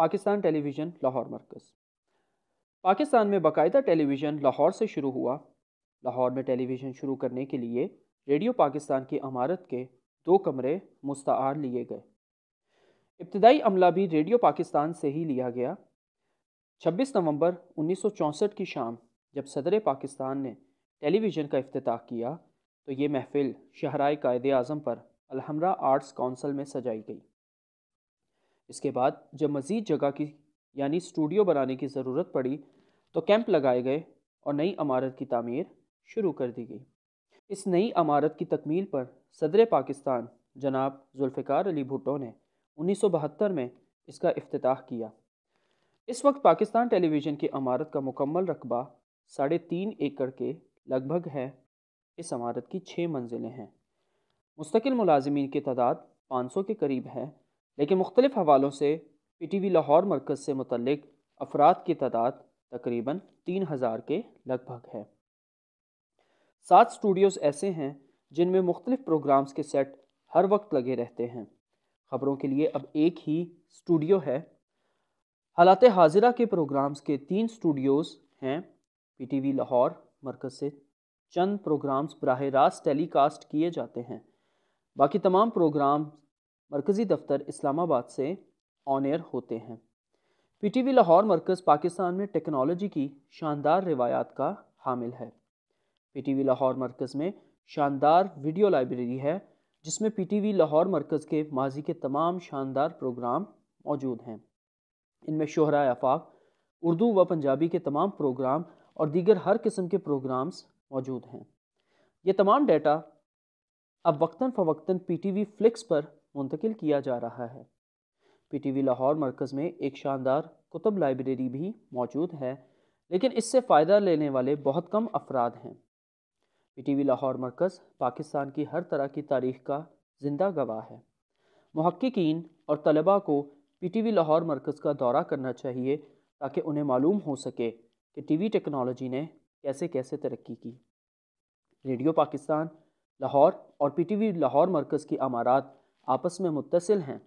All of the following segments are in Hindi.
पाकिस्तान टेलीविज़न लाहौर मरकज़ पाकिस्तान में बाकायदा टेलीविज़न लाहौर से शुरू हुआ लाहौर में टेलीविज़न शुरू करने के लिए रेडियो पाकिस्तान की अमारत के दो कमरे मुस्तार लिए गए इब्तदाई अमला भी रेडियो पाकिस्तान से ही लिया गया 26 नवंबर 1964 की शाम जब सदर पाकिस्तान ने टेलीविज़न का अफ्ताह किया तो ये महफिल शहराए कायद अज़म पर अलहमरा आर्ट्स काउंसिल में सजाई गई इसके बाद जब मज़ीद जगह की यानी स्टूडियो बनाने की ज़रूरत पड़ी तो कैंप लगाए गए और नई अमारत की तमीर शुरू कर दी गई इस नई अमारत की तकमील पर सदर पाकिस्तान जनाब जुल्फ़ार अली भुटो ने उन्नीस सौ बहत्तर में इसका अफ्ताह किया इस वक्त पाकिस्तान टेलीविज़न की अमारत का मुकम्मल रकबा साढ़े तीन एकड़ के लगभग है इस इमारत की छः मंजिलें हैं मुस्तकिल मुलाजमीन की तादाद पाँच सौ के करीब है लेकिन मुख्तलिफ हवालों से पी टी वी लाहौर मरकज़ से मुतलक अफराद की तादाद तकरीबन तीन हज़ार के लगभग है सात स्टूडियोज़ ऐसे हैं जिनमें मुख्तलिफ प्रोग्राम्स के सेट हर वक्त लगे रहते हैं खबरों के लिए अब एक ही स्टूडियो है हालात हाजिरा के प्रोग्राम्स के तीन स्टूडियोज़ हैं पी टी वी लाहौर मरकज़ से चंद प्रोग्राम्स बरह रास्त टेलीकास्ट किए जाते हैं बाकी तमाम प्रोग्राम मरकज़ी दफ्तर इस्लामाबाद से ऑन एयर होते हैं पी टी वी लाहौर मरकज़ पाकिस्तान में टेक्नोलॉजी की शानदार रिवायात का हामिल है पी टी वी लाहौर मरकज़ में शानदार वीडियो लाइब्रेरी है जिसमें पी टी वी लाहौर मरकज़ के माजी के तमाम शानदार प्रोग्राम मौजूद हैं इनमें शहरा आफाक उर्दू व पंजाबी के तमाम प्रोग्राम और दीगर हर किस्म के प्रोग्राम्स मौजूद हैं ये तमाम डेटा अब वक्ता फवक्तन पी टी वी फ्लिक्स पर मुंतकिल किया जा रहा है पी टी वी लाहौर मरकज़ में एक शानदार कुतुब लाइब्रेरी भी मौजूद है लेकिन इससे फ़ायदा लेने वाले बहुत कम अफराद हैं पी टी वी लाहौर मरकज़ पाकिस्तान की हर तरह की तारीख का जिंदा गवाह है महक्कीन और तलबा को पी टी वी लाहौर मरकज़ का दौरा करना चाहिए ताकि उन्हें मालूम हो सके कि टी वी टेक्नोलॉजी ने कैसे कैसे तरक्की की रेडियो पाकिस्तान लाहौर और पीटीवी लाहौर मरकज़ की अमारात आपस में मुतसिल हैं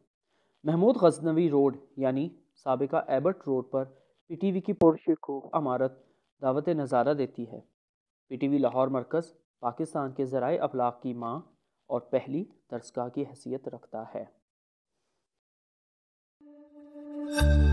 महमूद गजनवी रोड यानी सबका एबर्ट रोड पर पीटीवी की को अमारत दावत नज़ारा देती है पीटीवी लाहौर मरकज़ पाकिस्तान के ज़रा अफलाक की माँ और पहली दर्जगाह की हैसियत रखता है